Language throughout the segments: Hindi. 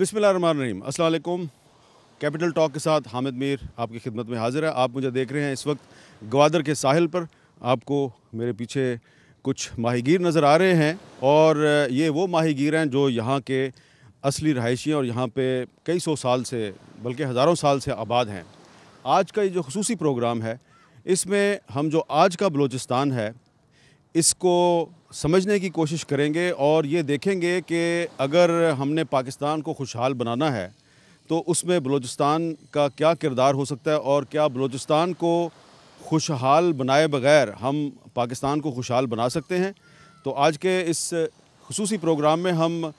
रहीम अल्लाम कैपिटल टॉक के साथ हामिद मीर आपकी खिदमत में हाजिर है आप मुझे देख रहे हैं इस वक्त गवादर के साहिल पर आपको मेरे पीछे कुछ माहिगीर नज़र आ रहे हैं और ये वो माहिगीर हैं जो यहाँ के असली रहायशी हैं और यहाँ पे कई सौ साल से बल्कि हज़ारों साल से आबाद हैं आज का ये जो खसूसी प्रोग्राम है इसमें हम जो आज का बलूचिस्तान है इसको समझने की कोशिश करेंगे और ये देखेंगे कि अगर हमने पाकिस्तान को खुशहाल बनाना है तो उसमें बलूचिस्तान का क्या किरदार हो सकता है और क्या बलूचिस्तान को खुशहाल बनाए बगैर हम पाकिस्तान को खुशहाल बना सकते हैं तो आज के इस खसूस प्रोग्राम में हम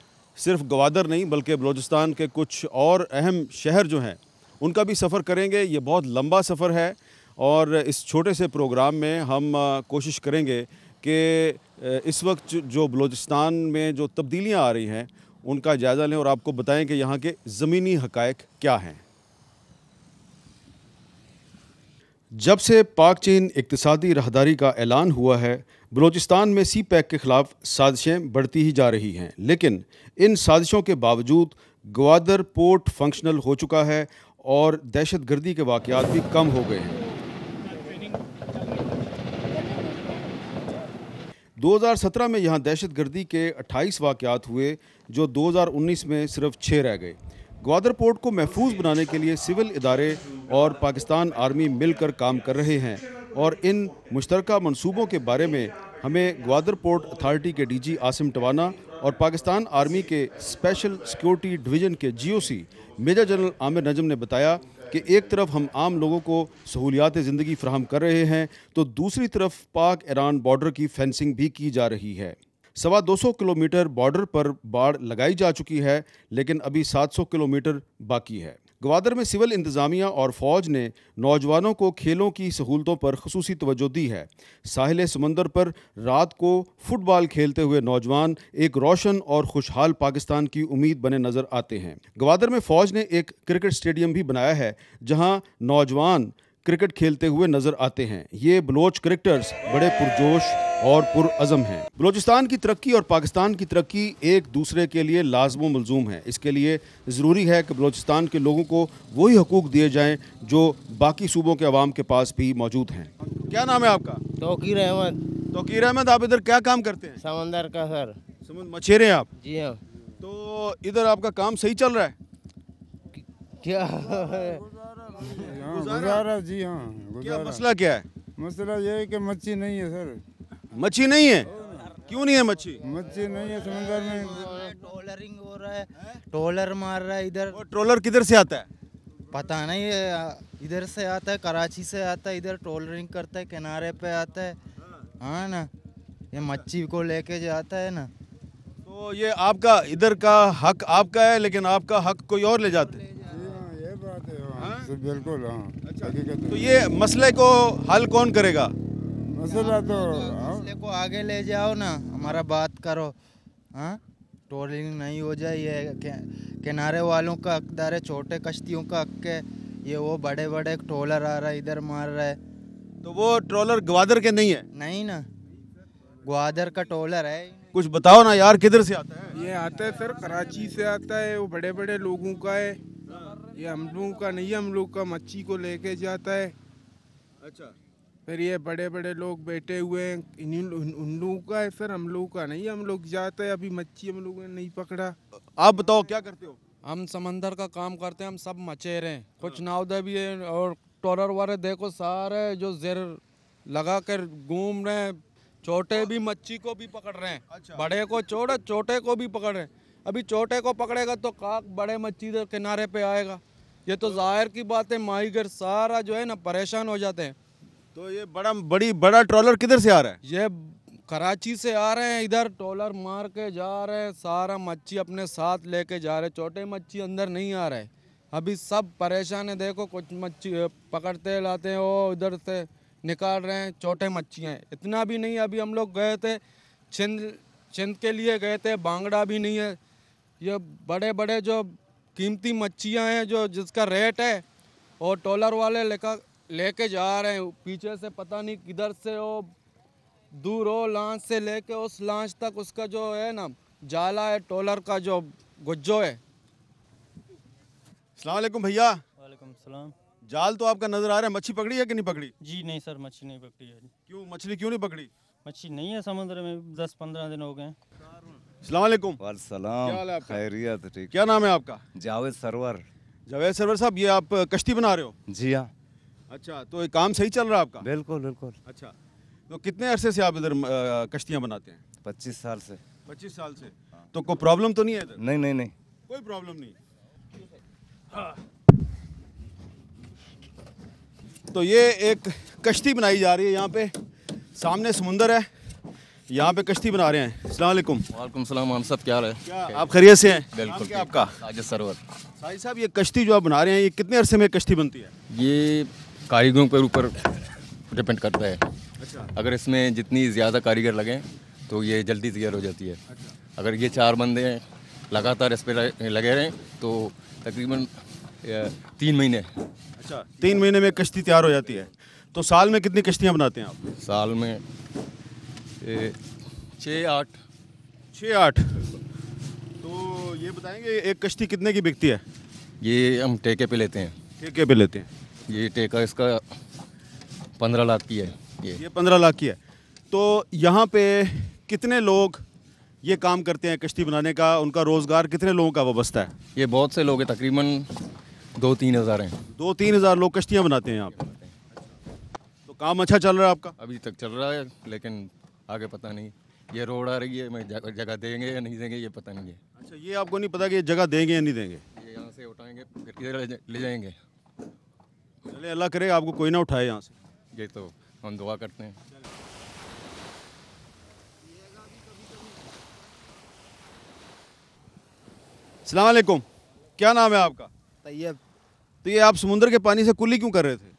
सिर्फ गवादर नहीं बल्कि बलूचिस्तान के कुछ और अहम शहर जो हैं उनका भी सफ़र करेंगे ये बहुत लंबा सफ़र है और इस छोटे से प्रोग्राम में हम कोशिश करेंगे कि इस वक्त जो बलूचिस्तान में जो तब्दीलियाँ आ रही हैं उनका जायज़ा लें और आपको बताएं कि यहाँ के ज़मीनी हकायक क्या हैं जब से पाक चीन इकतसादी रहदारी का ऐलान हुआ है बलूचिस्तान में सी पैक के ख़िलाफ़ साजिशें बढ़ती ही जा रही हैं लेकिन इन साजिशों के बावजूद ग्वादर पोर्ट फंक्शनल हो चुका है और दहशत गर्दी के वाक़ भी कम हो गए हैं 2017 में यहाँ दहशत गर्दी के 28 वाक़ात हुए जो 2019 में सिर्फ छः रह गए ग्वादर पोर्ट को महफूज बनाने के लिए सिविल इदारे और पाकिस्तान आर्मी मिलकर काम कर रहे हैं और इन मुश्तर मनसूबों के बारे में हमें ग्वादर पोर्ट अथॉरिटी के डीजी आसिम टवाना और पाकिस्तान आर्मी के स्पेशल सिक्योरिटी डिवीज़न के GOC major general Aamir Najam ने बताया कि एक तरफ हम आम लोगों को सहूलियात ज़िंदगी फ्राहम कर रहे हैं तो दूसरी तरफ पाक ईरान बॉर्डर की फेंसिंग भी की जा रही है सवा 200 किलोमीटर बॉर्डर पर बाढ़ लगाई जा चुकी है लेकिन अभी 700 किलोमीटर बाकी है ग्वादर में सिविल इंतज़ामिया और फ़ौज ने नौजवानों को खेलों की सहूलतों पर खसूस तवज्जो दी है साहिल समंदर पर रात को फुटबॉल खेलते हुए नौजवान एक रोशन और खुशहाल पाकिस्तान की उम्मीद बने नज़र आते हैं ग्वादर में फ़ौज ने एक क्रिकेट स्टेडियम भी बनाया है जहाँ नौजवान क्रिकेट खेलते हुए नज़र आते हैं ये बलोच क्रिकेटर्स बड़े पुरजोश और पुरजम हैं बलोचिस्तान की तरक्की और पाकिस्तान की तरक्की एक दूसरे के लिए लाजम मलजूम है इसके लिए ज़रूरी है कि बलोचिस्तान के लोगों को वही हकूक़ दिए जाएँ जो बाकी सूबों के आवाम के पास भी मौजूद हैं क्या नाम है आपका तोकीर अहमद तोकीर अहमद आप इधर क्या काम करते हैं समंदर का सर समुद्र मछेरे आप जी हाँ तो इधर आपका काम सही चल रहा है क्या गुजारा जी हाँ क्या मसला क्या है मसला ये है कि मच्छी नहीं है सर मच्छी नहीं है क्यों नहीं है मच्छी मच्छी नहीं है समुद्र में ट्रोलरिंग हो रहा है ट्रोलर मार रहा है इधर ट्रोलर किधर से आता है पता नहीं इधर से आता है कराची से आता है इधर ट्रोलरिंग करता है किनारे पे आता है हाँ ना ये मच्छी को लेके जाता है ना तो ये आपका इधर का हक आपका है लेकिन आपका हक कोई और ले जाते हाँ, ये बात है हाँ, हाँ? बिल्कुल हाँ अच्छा तो ये मसले को हल कौन करेगा मसला तो मतलब हाँ। को आगे ले जाओ ना हमारा बात करो हाँ ट्रोलिंग नहीं हो जाए ये किनारे वालों का हकदार है छोटे कश्तियों का हक है ये वो बड़े बड़े ट्रोलर आ रहा है इधर मार रहा है तो वो ट्रोलर ग्वादर के नहीं है नहीं ना ग्वादर का ट्रोलर है कुछ बताओ ना यार किधर से आता है ये आता है सर कराची से आता है वो बड़े बड़े लोगों का है ये हम लोगों का नहीं हम लोग का मच्छी को लेके जाता है अच्छा फिर ये बड़े बड़े लोग बैठे हुए हैं इन उन, लोगों का है सर हम लोगों का नहीं हम लोग जाते हैं अभी मच्छी हम लोगों ने नहीं पकड़ा आप बताओ क्या करते हो हम समंदर का काम करते हैं हम सब रहे हैं कुछ हाँ। नावदे भी है और टोरर वाले देखो सारे जो जेर लगा कर घूम रहे हैं छोटे भी मच्छी को भी पकड़ रहे हैं अच्छा। बड़े को छोड़ छोटे को भी पकड़ रहे हैं अभी छोटे को पकड़ेगा तो काक बड़े मच्छी किनारे पे आएगा ये तो, तो जाहिर की बात है माहीगर सारा जो है ना परेशान हो जाते हैं तो ये बड़ा बड़ी बड़ा ट्रॉलर किधर से आ रहा है ये कराची से आ रहे हैं इधर ट्रॉलर मार के जा रहे हैं सारा मच्छी अपने साथ लेके जा रहे छोटे मच्छी अंदर नहीं आ रहे अभी सब परेशान है देखो कुछ मच्छी पकड़ते लाते हैं वो इधर से निकाल रहे हैं छोटे मच्छियाँ इतना भी नहीं अभी हम लोग गए थे छिंद छिंद के लिए गए थे बांगड़ा भी नहीं है ये बड़े बड़े जो कीमती मच्छियाँ हैं जो जिसका रेट है और टॉलर वाले लेकर लेके जा रहे हैं पीछे से पता नहीं किधर से वो दूर हो लांच से लेके उस लांच तक उसका जो है ना जाला है टोलर का जो गुज्जो है सलामकुम भैया वालेकुम सलाम जाल तो आपका नजर आ रहा है मच्छी पकड़ी है कि नहीं पकड़ी जी नहीं सर मच्छी नहीं पकड़ी है क्यों मछली क्यों नहीं पकड़ी मच्छी नहीं है समुद्र में दस पंद्रह दिन हो गए सलामकुम खैरियत ठीक क्या नाम है आपका जावेद सरवर जावेद सरवर साहब ये आप कश्ती बना रहे हो जी हाँ अच्छा तो ये काम सही चल रहा है आपका बिल्कुल बिल्कुल अच्छा तो कितने अरसे से आप इधर कश्तियाँ बनाते हैं पच्चीस साल से पच्चीस साल से तो कोई प्रॉब्लम तो नहीं है इधर नहीं नहीं नहीं कोई प्रॉब्लम नहीं हाँ। तो ये एक कश्ती बनाई जा रही है यहाँ पे सामने समुंदर है यहाँ पे कश्ती बना रहे हैं सलामकुम वालेकुम सलाम साहब क्या है क्या आप खरीय से हैं बिल्कुल आपका साजिद सरवर साहिद साहब ये कश्ती जो आप बना रहे हैं ये कितने अरसे में कश्ती बनती है ये कारीगरों के ऊपर डिपेंड करता है अच्छा। अगर इसमें जितनी ज़्यादा कारीगर लगें तो ये जल्दी तैयार हो जाती है अच्छा। अगर ये चार बंदे लगातार इस पर लगे रहें तो तकरीबन तीन महीने अच्छा तीन महीने में कश्ती तैयार हो जाती है तो साल में कितनी कश्तियाँ बनाते हैं आप साल में छः आठ छः आठ तो ये बताएंगे एक कश्ती कितने की बिकती है ये हम ठेके पे लेते हैं ठेके पे लेते हैं ये टेका इसका पंद्रह लाख की है ये ये पंद्रह लाख की है तो यहाँ पे कितने लोग ये काम करते हैं कश्ती बनाने का उनका रोज़गार कितने लोगों का वाबस्ता है ये बहुत से लोग हैं तकरीबन दो तीन हज़ार हैं दो तीन हज़ार लोग कश्तियाँ बनाते हैं यहाँ पे तो काम अच्छा चल रहा है आपका अभी तक चल रहा है लेकिन आगे पता नहीं ये रोड आ रही है जगह देंगे या नहीं देंगे ये पता नहीं है अच्छा ये आपको नहीं पता कि जगह देंगे या नहीं देंगे ये यहाँ से उठाएंगे फिर ले जाएंगे चले अल्लाह करे आपको कोई ना उठाए यहाँ से ये तो हम दुआ करते हैं सलामकुम क्या नाम है आपका तैयब तो ये आप समुंदर के पानी से कुली क्यों कर रहे थे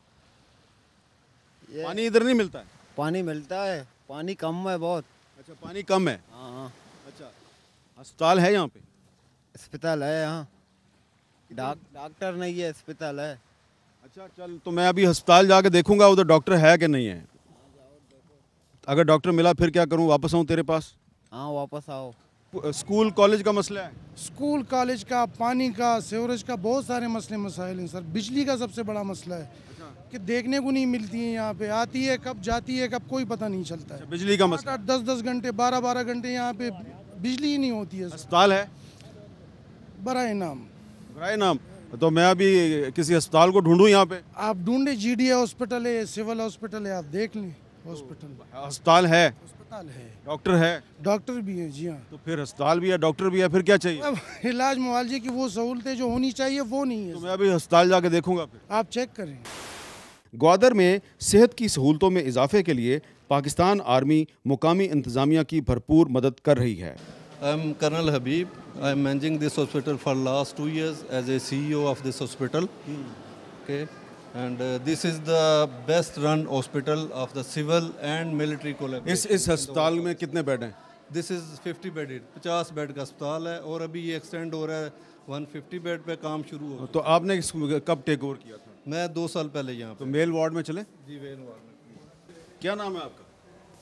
ये पानी इधर नहीं मिलता है पानी मिलता है पानी कम है बहुत अच्छा पानी कम है हाँ, हाँ। अच्छा अस्पताल है यहाँ पे अस्पताल है यहाँ डॉक्टर नहीं है अस्पताल है अच्छा चल तो मैं अभी अस्पताल जाके देखूंगा उधर डॉक्टर है कि नहीं है अगर डॉक्टर मिला फिर क्या करूँ वापस आऊँ तेरे पास हाँ वापस आओ स्कूल कॉलेज का मसला है स्कूल कॉलेज का पानी का सीवरेज का बहुत सारे मसले मसाइल हैं सर बिजली का सबसे बड़ा मसला है अच्छा। कि देखने को नहीं मिलती है यहाँ पे आती है कब जाती है कब कोई पता नहीं चलता है अच्छा, बिजली का मसला दस दस घंटे बारह बारह घंटे यहाँ पे बिजली ही नहीं होती है अस्पताल है बरा नाम बरा नाम तो मैं अभी किसी अस्पताल को ढूंढूं यहाँ पे आप ढूंढे जीडीए हॉस्पिटल है सिविल हॉस्पिटल है आप देख लें हॉस्पिटल अस्पताल है अस्पताल है डॉक्टर है डॉक्टर भी है जी हाँ तो फिर अस्पताल भी है डॉक्टर भी है फिर क्या चाहिए अब इलाज मुआवजे की वो सहूलतें जो होनी चाहिए वो नहीं है तो मैं अभी अस्पताल जाके देखूंगा आप चेक करें ग्वादर में सेहत की सहूलतों में इजाफे के लिए पाकिस्तान आर्मी मुकामी इंतजामिया की भरपूर मदद कर रही है I'm Colonel Habib. I'm managing this hospital for last two years as a CEO of this hospital. Mm. Okay, and uh, this is the best run hospital of the civil and military collaboration. इस इस अस्पताल में कितने बेड हैं? दिस इज़ 50 बेडेड 50 बेड का अस्पताल है और अभी ये एक्सटेंड हो रहा है 150 बेड पे काम शुरू हो तो आपने कब टेक ओवर किया था मैं दो साल पहले यहाँ तो मेल वार्ड में चले जी मेल वार्ड में क्या नाम है आपका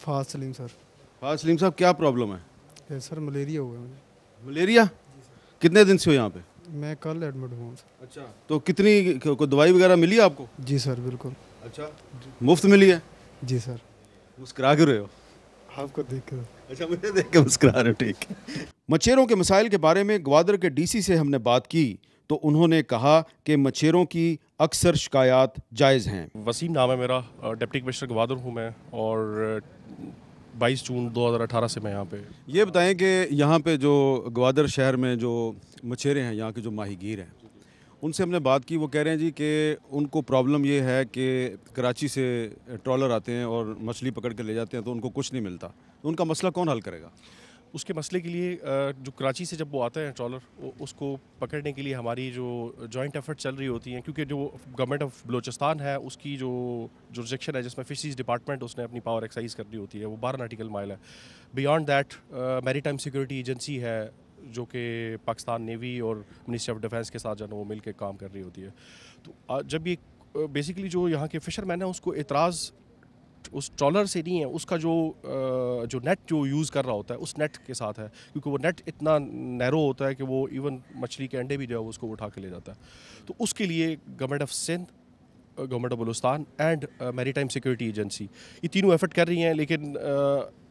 फाज सलीम सर फाज सलीम साहब क्या प्रॉब्लम है सर मलेरिया हुआ मुझे मलेरिया कितने दिन से हो यहाँ पे मैं कल एडमिट हुआ अच्छा तो कितनी को दवाई वगैरह मिली आपको जी सर बिल्कुल अच्छा मुफ्त मिली है जी सर मुस्करा के रहे हो आपको देख रहे अच्छा मुझे देख के मुस्करा रहे हो ठीक मच्छरों के मसाइल के बारे में ग्वादर के डीसी से हमने बात की तो उन्होंने कहा कि मच्छरों की अक्सर शिकायत जायज़ हैं वसीम नाम है मेरा डिप्टी कमिश्नर ग्वादर हूँ मैं और 22 जून 2018 से मैं यहाँ पे ये बताएं कि यहाँ पे जो ग्वादर शहर में जो मछेरे हैं यहाँ के जो माहीगीर हैं उनसे हमने बात की वो कह रहे हैं जी कि उनको प्रॉब्लम ये है कि कराची से ट्रॉलर आते हैं और मछली पकड़ के ले जाते हैं तो उनको कुछ नहीं मिलता तो उनका मसला कौन हल करेगा उसके मसले के लिए जो कराची से जब वो आता है ट्रॉलर उसको पकड़ने के लिए हमारी जो जॉइंट एफर्ट चल रही होती हैं क्योंकि जो गवर्नमेंट ऑफ बलोचिस्तान है उसकी जो रिजेक्शन है जिसमें फिशरीज डिपार्टमेंट उसने अपनी पावर एक्साइज करनी होती है वो बारह नाटिकल माइल है beyond that maritime security agency है जो कि पाकिस्तान नेवी और मिनिस्ट्री ऑफ डिफेंस के साथ जो वो मिल काम कर रही होती है तो जब ये बेसिकली जो यहाँ के फिशरमैन है उसको एतराज़ उस ट्रॉलर से नहीं है उसका जो जो नेट जो यूज़ कर रहा होता है उस नेट के साथ है क्योंकि वो नेट इतना नैरो होता है कि वो इवन मछली के अंडे भी जो है उसको उठा के ले जाता है तो उसके लिए government of Sindh government of Balochistan and maritime security agency ये तीनों एफर्ट कर रही हैं लेकिन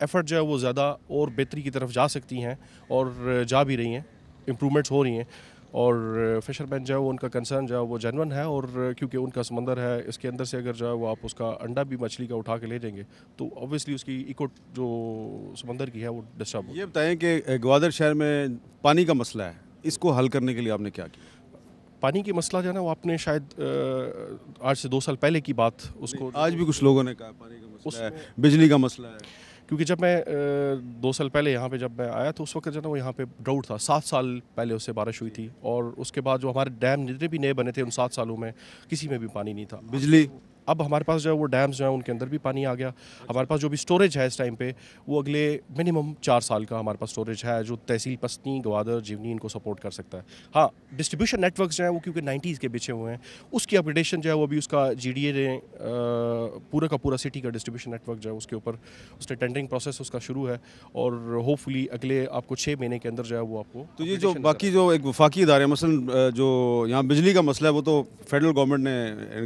एफर्ट जो है वो ज़्यादा और बेहतरी की तरफ जा सकती हैं और जा भी रही हैं इम्प्रूवमेंट्स हो रही हैं और फिशरमैन जो है वो उनका कंसर्न जो है वो जनवन है और क्योंकि उनका समंदर है इसके अंदर से अगर जो है वो आप उसका अंडा भी मछली का उठा के ले जाएंगे तो ऑब्वियसली उसकी इको जो समंदर की है वो डिस्टर्ब ये बताएं कि ग्वादर शहर में पानी का मसला है इसको हल करने के लिए आपने क्या किया पानी की मसला जो है ना वो आपने शायद आज से दो साल पहले की बात उसको आज भी कुछ लोगों ने कहा पानी का मसला है बिजली का मसला है क्योंकि जब मैं दो साल पहले यहाँ पे जब मैं आया तो उस वक्त जो ना वो यहाँ पे ड्राउट था सात साल पहले उससे बारिश हुई थी और उसके बाद जो हमारे डैम जितने भी नए बने थे उन सात सालों में किसी में भी पानी नहीं था बिजली अब हमारे पास जो है वो डैम्स जो हैं उनके अंदर भी पानी आ गया हमारे पास जो भी स्टोरेज है इस टाइम पे वो अगले मिनिमम चार साल का हमारे पास स्टोरेज है जो तहसील पस्नी ग्वादर जीवनी इनको सपोर्ट कर सकता है हाँ डिस्ट्रीब्यूशन नेटवर्क जो है वो क्योंकि नाइन्टीज़ के बिछे हुए हैं उसकी अपडेशन जो है वो भी उसका जी डी ए पूरा का पूरा सिटी का डिस्ट्रीब्यूशन नेटवर्क जो है उसके ऊपर उसके टेंडरिंग प्रोसेस उसका शुरू है और होपफुली अगले आपको छः महीने के अंदर जो है वो आपको तो ये जो बाकी जो एक वफाकी इदारे मसल जो यहाँ बिजली का मसला है वो तो फेडरल गवर्नमेंट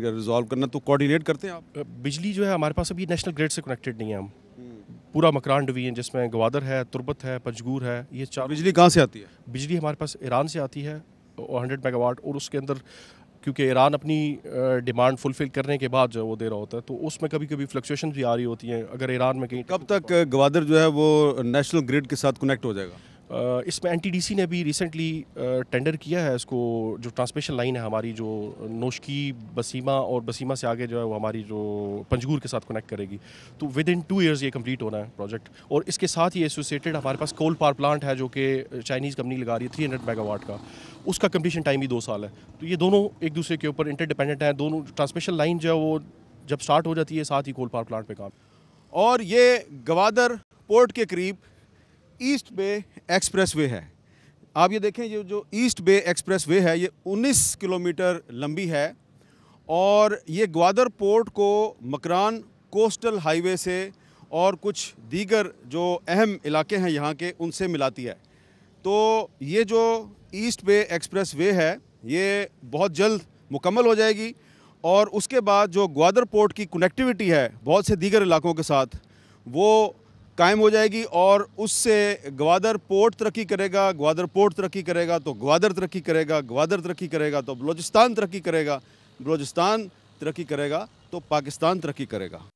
ने रिजॉल्व करना तो कोऑर्डिनेट रिलेट करते हैं आप बिजली जो है हमारे पास अभी नेशनल ग्रेड से कनेक्टेड नहीं है हम हम्म। पूरा मकरान डिवीजन जिसमें गवादर है तुरबत है पंजगूर है ये चार बिजली कहाँ से आती है बिजली हमारे पास ईरान से आती है हंड्रेड मेगावाट और उसके अंदर क्योंकि ईरान अपनी डिमांड फुलफिल करने के बाद जो वो दे रहा होता है तो उसमें कभी कभी फ्लक्चुएशन भी आ रही होती हैं अगर ईरान में कहीं कब तक गवादर जो है वो नेशनल ग्रिड के साथ कनेक्ट हो जाएगा इसमें एनटीडीसी ने भी रिसेंटली टेंडर किया है इसको जो ट्रांसमिशन लाइन है हमारी जो नोशकी बसीमा और बसीमा से आगे जो है वो हमारी जो पंजगूर के साथ कनेक्ट करेगी तो विद इन टू ईयर्स ये कंप्लीट होना है प्रोजेक्ट और इसके साथ ही एसोसिएटेड हमारे पास कोल पावर प्लांट है जो कि चाइनीज़ कंपनी लगा रही है थ्री हंड्रेड मेगावाट का उसका कंप्लीशन टाइम भी दो साल है तो ये दोनों एक दूसरे के ऊपर इंटरडिपेंडेंट हैं दोनों ट्रांसमिशन लाइन जो है वो जब स्टार्ट हो जाती है साथ ही कोल पावर प्लांट पर काम और ये गवादर पोर्ट के करीब ईस्ट बे एक्सप्रेस वे है आप ये देखें ये जो ईस्ट बे एक्सप्रेस वे है ये 19 किलोमीटर लंबी है और ये ग्वादर पोर्ट को मकरान कोस्टल हाईवे से और कुछ दीगर जो अहम इलाके हैं यहाँ के उनसे मिलाती है तो ये जो ईस्ट बे एक्सप्रेस वे है ये बहुत जल्द मुकम्मल हो जाएगी और उसके बाद जो ग्वादर पोर्ट की कनेक्टिविटी है बहुत से दीगर इलाकों के साथ वो कायम हो जाएगी और उससे ग्वादर पोर्ट तरक्की करेगा ग्वादर पोर्ट तरक्की करेगा तो ग्वादर तरक्की करेगा ग्वादर तरक्की करेगा तो बलोचिस्तान तरक्की करेगा बलोचिस्तान तरक्की करेगा तो पाकिस्तान तरक्की करेगा